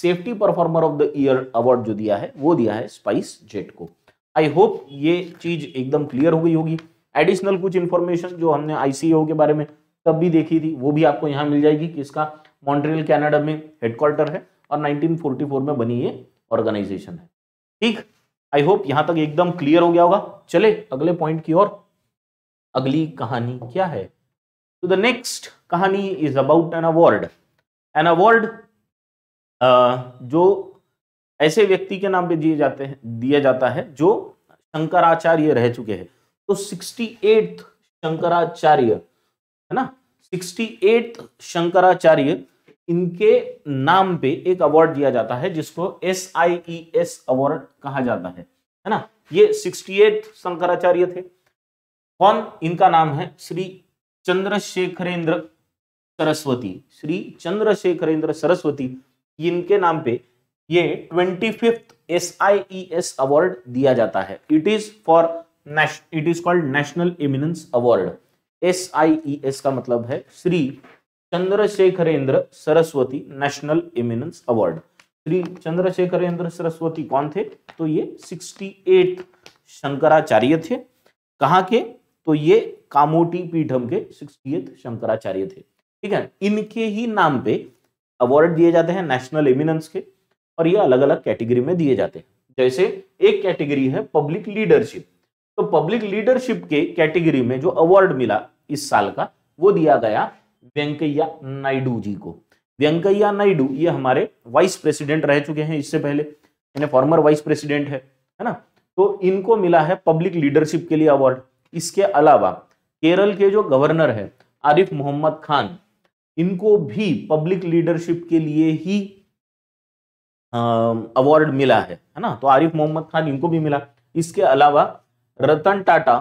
Speaker 1: safety performer of the year award जो दिया है वो दिया है स्पाइस जेट को आई होप ये चीज एकदम क्लियर हो गई होगी एडिशनल कुछ इन्फॉर्मेशन जो हमने आईसीओ के बारे में तब भी देखी थी वो भी आपको यहाँ मिल जाएगी कि इसका मॉन्ट्रियल कैनेडा में हेडक्वार्टर है और 1944 में बनी ये ऑर्गेनाइजेशन है ठीक आई होप यहां तक एकदम क्लियर हो गया होगा चले अगले पॉइंट की ओर अगली कहानी क्या है तो द नेक्स्ट कहानी is about an award an award जो ऐसे व्यक्ति के नाम पे दिए जाते हैं दिया जाता है जो शंकराचार्य रह चुके हैं तो सिक्सटी शंकराचार्य है ना सिक्सटी शंकराचार्य इनके नाम पे एक अवार्ड दिया जाता है जिसको S I E S award कहा जाता है है ना ये सिक्सटी एट शंकराचार्य थे कौन इनका नाम है श्री चंद्रशेखरेंद्र सरस्वती श्री चंद्रशेखरेंद्र सरस्वती इनके नाम पे ये twenty fifth S I E S award दिया जाता है it is for it is called national eminence award S I E S का मतलब है Shri Chandrasekharendra Saraswati national eminence award Shri Chandrasekharendra Saraswati कौन थे तो ये सिक्सटी एट शंकराचार्य थे कहा के तो ये कामोटी पीठम के सिक्सटी शंकराचार्य थे ठीक है इनके ही नाम पे अवार्ड दिए जाते हैं नेशनल इमिनेंस के और ये अलग अलग कैटेगरी में दिए जाते हैं जैसे एक कैटेगरी है पब्लिक लीडरशिप तो पब्लिक लीडरशिप के कैटेगरी में जो अवार्ड मिला इस साल का वो दिया गया वेंकैया नायडू जी को वेंकैया नायडू ये हमारे वाइस प्रेसिडेंट रह चुके हैं इससे पहले यानी फॉर्मर वाइस प्रेसिडेंट है है ना तो इनको मिला है पब्लिक लीडरशिप के लिए अवार्ड इसके अलावा केरल के जो गवर्नर है आरिफ मोहम्मद खान इनको भी पब्लिक लीडरशिप के लिए ही अवार्ड मिला है है ना तो आरिफ मोहम्मद खान इनको भी मिला इसके अलावा रतन टाटा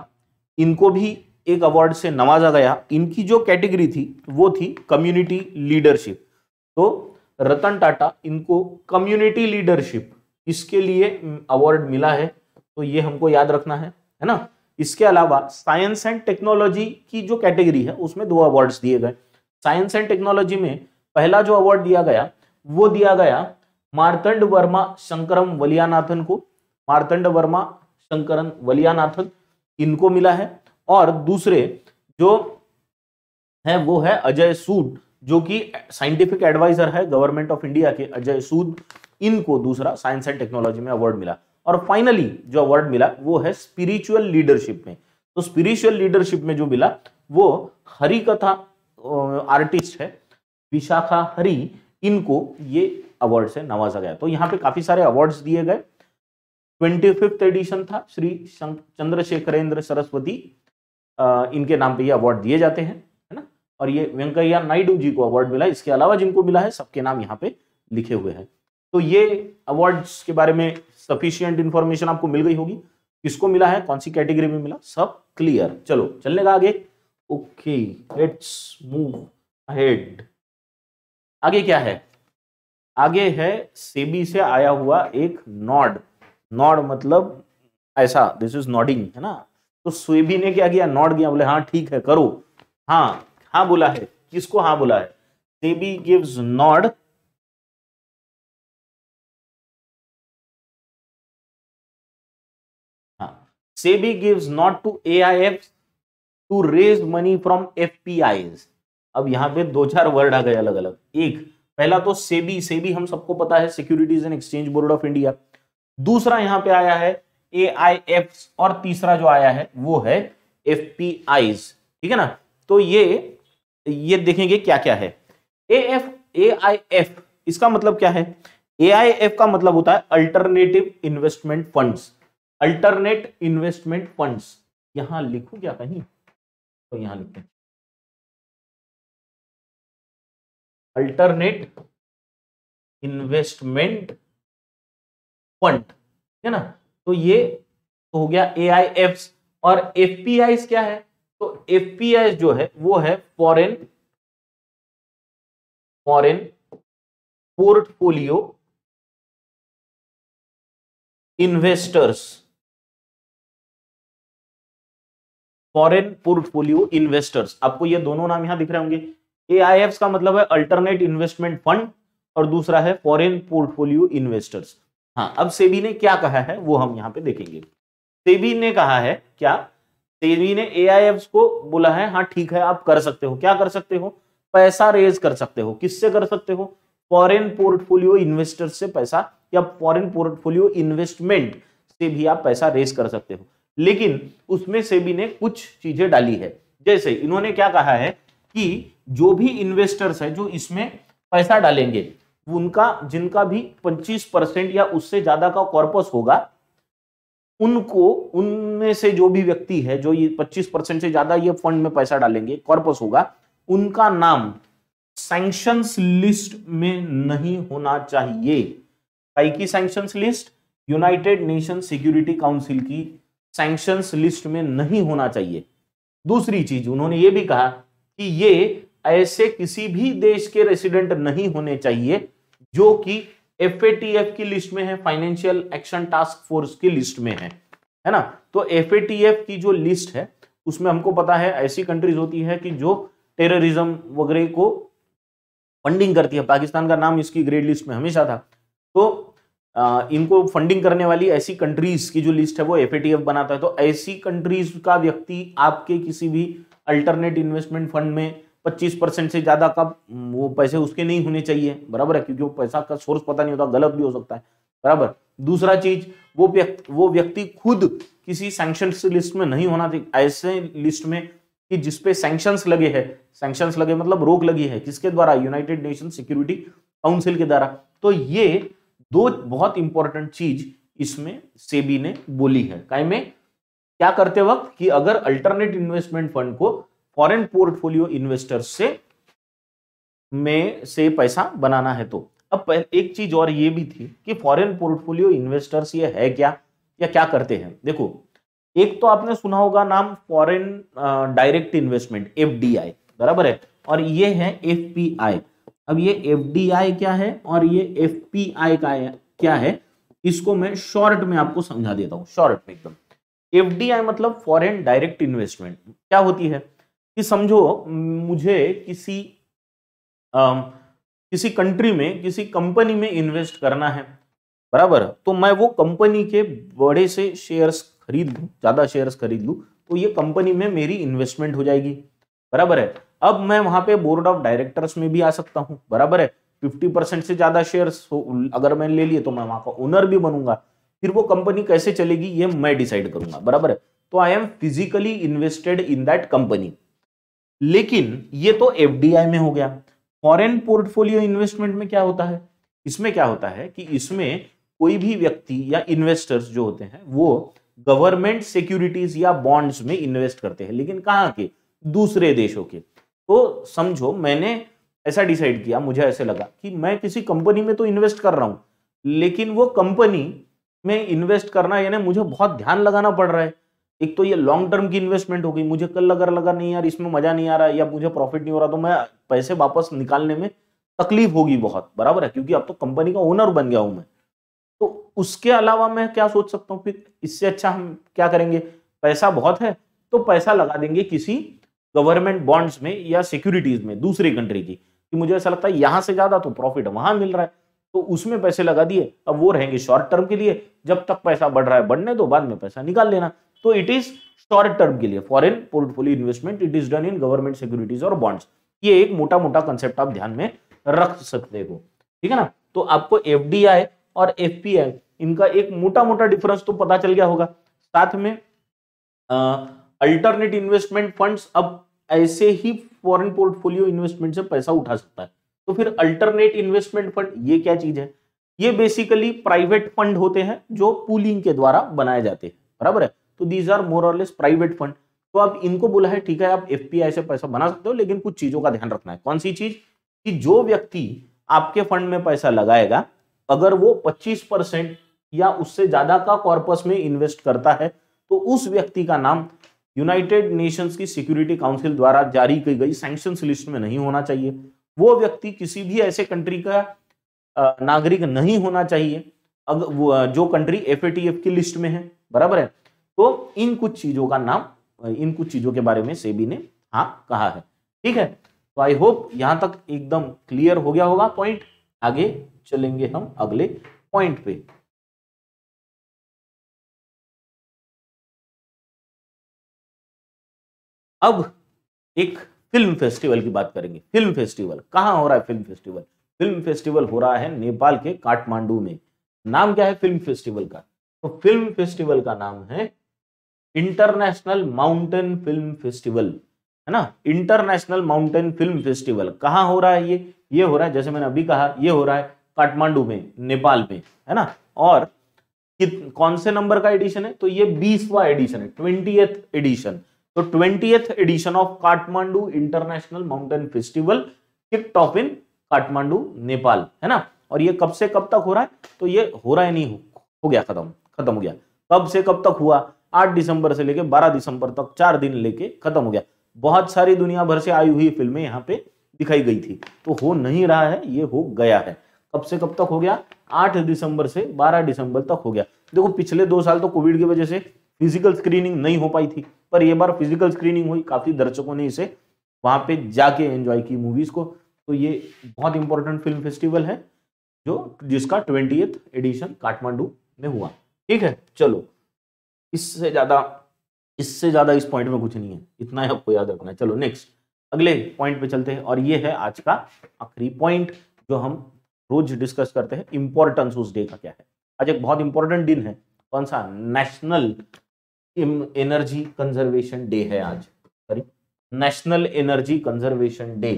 Speaker 1: इनको भी एक अवार्ड से नवाजा गया इनकी जो कैटेगरी थी वो थी कम्युनिटी लीडरशिप तो रतन टाटा इनको कम्युनिटी लीडरशिप इसके लिए अवार्ड मिला है तो ये हमको याद रखना है है ना इसके अलावा साइंस एंड टेक्नोलॉजी की जो कैटेगरी है उसमें दो अवार्ड्स दिए गए साइंस एंड टेक्नोलॉजी में पहला जो अवार्ड दिया गया वो दिया गया मार्तंड वर्मा शंकरम वलियानाथन को मार्तंड वर्मा शंकरन वलियानाथन इनको मिला है और दूसरे जो है वो है अजय सूद जो कि साइंटिफिक एडवाइजर है गवर्नमेंट ऑफ इंडिया के अजय सूद इनको दूसरा साइंस एंड टेक्नोलॉजी में अवार्ड मिला और फाइनली जो अवार्ड मिला वो है स्पिरिचुअल लीडरशिप में तो स्पिरिचुअल लीडरशिप में जो मिला वो हरि कथा आर्टिस्ट है विशाखा हरी इनको ये अवार्ड से नवाजा गया तो यहाँ पे काफी सारे अवार्ड्स दिए गए ट्वेंटी फिफ्थ एडिशन था श्री चंद्रशेखरेंद्र सरस्वती इनके नाम पे ये अवार्ड दिए जाते हैं है ना और ये वेंकैया नायडू जी को अवार्ड मिला इसके अलावा जिनको मिला है सबके नाम यहाँ पे लिखे हुए हैं तो ये अवार्ड्स के बारे में सफिशियंट इन्फॉर्मेशन आपको मिल गई होगी किसको मिला है कौन सी कैटेगरी में मिला सब क्लियर चलो चलने का आगे ओके लेट्स मूव अहेड आगे क्या है आगे है सेबी से आया हुआ एक नॉड नॉड मतलब ऐसा दिस इज नॉडिंग है ना तो स्वेबी ने क्या किया नॉट किया बोले हाँ ठीक है करो हाँ हाँ बोला है किसको हाँ बोला है सेबी गिव्स नॉड हाँ, SEBI gives nod to A I F to raise money from F P I अब यहां पे दो चार वर्ड आ गए अलग अलग एक पहला तो सेबी सेबी हम सबको पता है securities and exchange board of India दूसरा यहां पे आया है ए आई एफ और तीसरा जो आया है वो है एफ पी आईज ठीक है ना तो ये ये देखेंगे क्या क्या है A F A I F इसका मतलब क्या है ए आई एफ का मतलब होता है alternative investment funds alternate investment funds यहां लिखू क्या कहीं तो यहां लिखते हैं अल्टरनेट इन्वेस्टमेंट फंड है ना तो ये तो हो गया ए आई एफ और एफ पी आई क्या है तो एफ पी आई जो है वो है foreign foreign portfolio investors foreign portfolio investors आपको ये दोनों नाम यहां दिख रहे होंगे ए का मतलब है अल्टरनेट इन्वेस्टमेंट फंड और दूसरा है फॉरेन पोर्टफोलियो इन्वेस्टर्स हाँ अब सेबी ने क्या कहा है वो हम यहाँ पे देखेंगे सेबी ने कहा है क्या सेबी ने ए को बोला है हाँ ठीक है आप कर सकते हो क्या कर सकते हो पैसा रेज कर सकते हो किससे कर सकते हो फॉरेन पोर्टफोलियो इन्वेस्टर से पैसा या फॉरेन पोर्टफोलियो इन्वेस्टमेंट से भी आप पैसा रेज कर सकते हो लेकिन उसमें सेबी ने कुछ चीजें डाली है जैसे इन्होंने क्या कहा है कि जो भी इन्वेस्टर्स है जो इसमें पैसा डालेंगे उनका जिनका भी 25 परसेंट या उससे ज्यादा का कॉर्पस होगा उनको उनमें से जो भी व्यक्ति है जो ये 25 परसेंट से ज्यादा ये फंड में पैसा डालेंगे कॉर्पस होगा उनका नाम सैंक्शन लिस्ट में नहीं होना चाहिए की sanction list United Nation security council की सैंक्शन लिस्ट में नहीं होना चाहिए दूसरी चीज उन्होंने ये भी कहा कि ये ऐसे किसी भी देश के रेसिडेंट नहीं होने चाहिए जो कि एफ की लिस्ट में है फाइनेंशियल एक्शन टास्क फोर्स की लिस्ट में है है ना तो एफ की जो लिस्ट है उसमें हमको पता है ऐसी कंट्रीज होती है कि जो टेररिज्म वगैरह को फंडिंग करती है पाकिस्तान का नाम इसकी ग्रेड लिस्ट में हमेशा था तो आ, इनको फंडिंग करने वाली ऐसी कंट्रीज की जो लिस्ट है वो एफ बनाता है तो ऐसी कंट्रीज का व्यक्ति आपके किसी भी अल्टरनेट इन्वेस्टमेंट फंड में पच्चीस परसेंट से ज़्यादा का वो पैसे उसके नहीं होने चाहिए बराबर है क्योंकि वो पैसा का सोर्स पता नहीं होता गलत भी हो सकता है बराबर दूसरा चीज वो व्यक्ति वो व्यक्ति खुद किसी सैंक्शन लिस्ट में नहीं होना चाहिए ऐसे लिस्ट में कि जिसपे सैंक्शन लगे हैं सैंक्शन लगे मतलब रोक लगी है किसके द्वारा यूनाइटेड नेशन सिक्योरिटी काउंसिल के द्वारा तो ये दो बहुत इंपॉर्टेंट चीज इसमें सेबी ने बोली है काय क्या करते वक्त कि अगर अल्टरनेट इन्वेस्टमेंट फंड को फॉरेन पोर्टफोलियो इन्वेस्टर्स से में से पैसा बनाना है तो अब एक चीज और ये भी थी कि फॉरेन पोर्टफोलियो इन्वेस्टर्स ये है क्या या क्या करते हैं देखो एक तो आपने सुना होगा नाम फॉरेन डायरेक्ट इन्वेस्टमेंट एफ बराबर है और ये है एफ अब ये एफ क्या है और ये एफ का क्या है इसको मैं शॉर्ट में आपको समझा देता हूँ शॉर्ट में एकदम एफ मतलब फॉरेन डायरेक्ट इन्वेस्टमेंट क्या होती है कि समझो मुझे किसी आ, किसी कंट्री में किसी कंपनी में इन्वेस्ट करना है बराबर तो मैं वो कंपनी के बड़े से शेयर्स खरीद लूँ ज़्यादा शेयर्स खरीद लूँ तो ये कंपनी में मेरी इन्वेस्टमेंट हो जाएगी बराबर है अब मैं वहां पे बोर्ड ऑफ डायरेक्टर्स में भी आ सकता हूँ बराबर है फिफ्टी परसेंट से ज्यादा शेयर्स अगर मैंने ले लिए तो मैं वहां का ओनर भी बनूंगा फिर वो कंपनी कैसे चलेगी ये मैं डिसाइड करूंगा बराबर है तो I am physically invested in that company लेकिन ये तो एफडीआई में हो गया फॉरेन पोर्टफोलियो इन्वेस्टमेंट में क्या होता है इसमें क्या होता है कि इसमें कोई भी व्यक्ति या इन्वेस्टर्स जो होते हैं वो गवर्नमेंट सिक्योरिटीज या बॉन्ड्स में इन्वेस्ट करते हैं लेकिन कहाँ के दूसरे देशों के तो समझो मैंने ऐसा डिसाइड किया मुझे ऐसे लगा कि मैं किसी कंपनी में तो इन्वेस्ट कर रहा हूँ लेकिन वो कंपनी में इन्वेस्ट करना यानी मुझे बहुत ध्यान लगाना पड़ रहा है एक तो ये लॉन्ग टर्म की इन्वेस्टमेंट हो गई मुझे कल अगर लगा नहीं यार इसमें मजा नहीं आ रहा या मुझे प्रॉफिट नहीं हो रहा तो मैं पैसे वापस निकालने में तकलीफ होगी बहुत बराबर है क्योंकि अब तो कंपनी का ओनर बन गया हूं मैं तो उसके अलावा मैं क्या सोच सकता हूँ फिर इससे अच्छा हम क्या करेंगे पैसा बहुत है तो पैसा लगा देंगे किसी गवर्नमेंट बॉन्ड्स में या सिक्योरिटीज में दूसरी कंट्री की कि मुझे ऐसा लगता है यहां से ज्यादा तो प्रॉफिट वहां मिल रहा है तो उसमें पैसे लगा दिए अब वो रहेंगे शॉर्ट टर्म के लिए जब तक पैसा बढ़ रहा है बढ़ने दो बाद में पैसा निकाल लेना तो इट इज शॉर्ट टर्म के लिए foreign portfolio investment it is done in government securities और बॉन्ड्स ये एक मोटा मोटा कंसेप्ट आप ध्यान में रख सकते हो ठीक है ना तो आपको एफ और एफ इनका एक मोटा मोटा डिफरेंस तो पता चल गया होगा साथ में अल्टरनेट इन्वेस्टमेंट फंड्स अब ऐसे ही फॉरेन पोर्टफोलियो इन्वेस्टमेंट से पैसा उठा सकता है तो फिर अल्टरनेट इन्वेस्टमेंट फंड ये क्या चीज है ये बेसिकली प्राइवेट फंड होते हैं जो पूलिंग के द्वारा बनाए जाते हैं बराबर है तो दीज आर मोर और लेस प्राइवेट फंड तो आप इनको बोला है ठीक है आप एफ से पैसा बना सकते हो लेकिन कुछ चीजों का ध्यान रखना है कौन सी चीज कि जो व्यक्ति आपके फंड में पैसा लगाएगा अगर वो 25 परसेंट या उससे ज्यादा का कॉर्पस में इन्वेस्ट करता है तो उस व्यक्ति का नाम यूनाइटेड नेशंस की सिक्योरिटी काउंसिल द्वारा जारी की गई सैंक्शन लिस्ट में नहीं होना चाहिए वो व्यक्ति किसी भी ऐसे कंट्री का नागरिक नहीं होना चाहिए अगर जो कंट्री एफ की लिस्ट में है बराबर है तो इन कुछ चीजों का नाम इन कुछ चीजों के बारे में सेबी ने हाँ कहा है ठीक है तो आई होप यहां तक एकदम क्लियर हो गया होगा पॉइंट आगे चलेंगे हम अगले पॉइंट पे अब एक फिल्म फेस्टिवल की बात करेंगे फिल्म फेस्टिवल कहाँ हो रहा है फिल्म फेस्टिवल फिल्म फेस्टिवल हो रहा है नेपाल के काठमांडू में नाम क्या है फिल्म फेस्टिवल का तो फिल्म फेस्टिवल का नाम है इंटरनेशनल माउंटेन फिल्म फेस्टिवल है ना इंटरनेशनल माउंटेन फिल्म फेस्टिवल कहा हो रहा है ये ये हो रहा है जैसे मैंने अभी कहा ये हो रहा है काठमांडू में नेपाल में है ना और कौन से नंबर का एडिशन है तो ये बीसवा एडिशन है ट्वेंटी एडिशन तो twenty edition of Kathmandu international mountain festival kicked off in Kathmandu Nepal है ना और ये कब से कब तक हो रहा है तो ये हो रहा है नहीं हो, हो गया खत्म खत्म हो गया कब से कब तक हुआ आठ दिसंबर से लेकर बारह दिसंबर तक चार दिन लेके खत्म हो गया बहुत सारी दुनिया भर से आई हुई फिल्में यहाँ पे दिखाई गई थी तो हो नहीं रहा है ये हो गया है कब से कब तक हो गया आठ दिसंबर से बारह दिसंबर तक हो गया देखो पिछले दो साल तो कोविड की वजह से फिजिकल स्क्रीनिंग नहीं हो पाई थी पर यह बार फिजिकल स्क्रीनिंग हुई काफी दर्शकों ने इसे वहां पे जाके एंजॉय की मूवीज को तो ये बहुत इंपॉर्टेंट फिल्म फेस्टिवल है जो जिसका ट्वेंटी एडिशन काठमांडू में हुआ ठीक है चलो इससे ज़्यादा इससे ज़्यादा इस पॉइंट में कुछ नहीं है इतना ही आपको याद रखना है चलो नेक्स्ट अगले पॉइंट पे चलते हैं और ये है आज का आखिरी पॉइंट जो हम रोज डिस्कस करते हैं इंपॉर्टेंस उस डे का क्या है आज एक बहुत इंपॉर्टेंट दिन है कौन सा नेशनल एनर्जी कंजर्वेशन डे है आज sorry national energy conservation day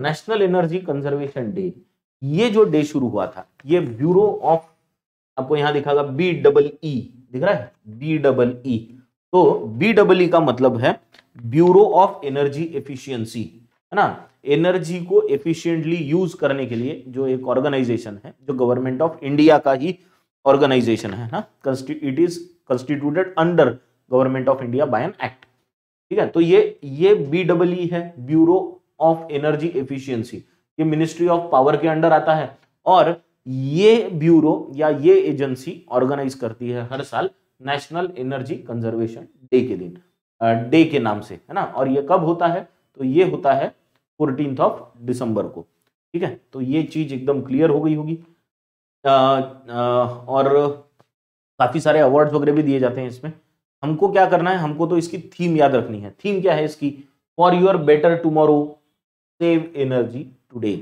Speaker 1: national energy conservation day ये जो डे शुरू हुआ था ये ब्यूरो ऑफ आपको यहां दिखागा B double e E e e, दिख रहा है बी डबल ई तो बी डबल ई का मतलब है ब्यूरो ऑफ एनर्जी एफिशिएंसी है ना एनर्जी को एफिशिएंटली यूज करने के लिए जो एक ऑर्गेनाइजेशन है जो गवर्नमेंट ऑफ इंडिया का ही ऑर्गेनाइजेशन है ना it is constituted under government of India by an act ठीक है तो ये ये बी डबल ई है ब्यूरो ऑफ एनर्जी एफिशियंसी ये मिनिस्ट्री ऑफ पावर के अंडर आता है और ये ब्यूरो या ये एजेंसी ऑर्गेनाइज करती है हर साल नेशनल एनर्जी कंजर्वेशन डे के दिन डे के नाम से है ना और ये कब होता है तो ये होता है फोर्टीन ऑफ दिसंबर को ठीक है तो ये चीज एकदम क्लियर हो गई होगी और काफी सारे अवार्ड्स वगैरह भी दिए जाते हैं इसमें हमको क्या करना है हमको तो इसकी थीम याद रखनी है थीम क्या है इसकी for your better tomorrow save energy today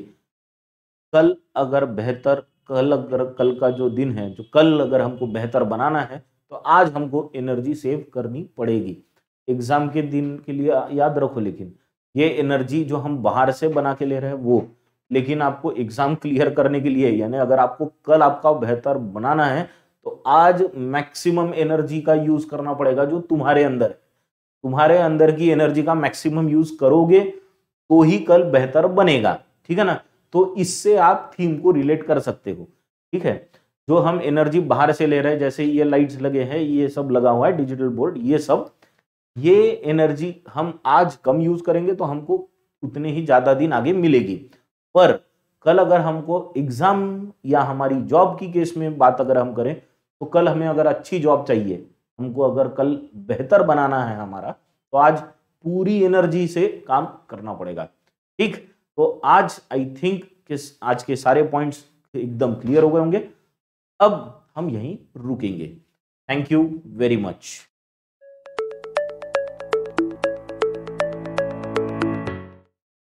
Speaker 1: कल अगर बेहतर कल अगर कल का जो दिन है जो कल अगर हमको बेहतर बनाना है तो आज हमको एनर्जी सेव करनी पड़ेगी एग्जाम के दिन के लिए याद रखो लेकिन ये एनर्जी जो हम बाहर से बना के ले रहे हैं वो लेकिन आपको एग्जाम क्लियर करने के लिए यानी अगर आपको कल आपका बेहतर बनाना है तो आज मैक्सिमम एनर्जी का यूज करना पड़ेगा जो तुम्हारे अंदर है तुम्हारे अंदर की एनर्जी का मैक्सिमम यूज करोगे तो ही कल बेहतर बनेगा ठीक है ना तो इससे आप थीम को रिलेट कर सकते हो ठीक है जो हम एनर्जी बाहर से ले रहे हैं जैसे ये लाइट्स लगे हैं ये सब लगा हुआ है डिजिटल बोर्ड ये सब ये एनर्जी हम आज कम यूज करेंगे तो हमको उतने ही ज्यादा दिन आगे मिलेगी पर कल अगर हमको एग्जाम या हमारी जॉब की केस में बात अगर हम करें तो कल हमें अगर अच्छी जॉब चाहिए हमको अगर कल बेहतर बनाना है हमारा तो आज पूरी एनर्जी से काम करना पड़ेगा ठीक तो आज आई थिंक किस आज के सारे पॉइंट्स एकदम क्लियर हो गए होंगे अब हम यहीं रुकेंगे थैंक यू वेरी मच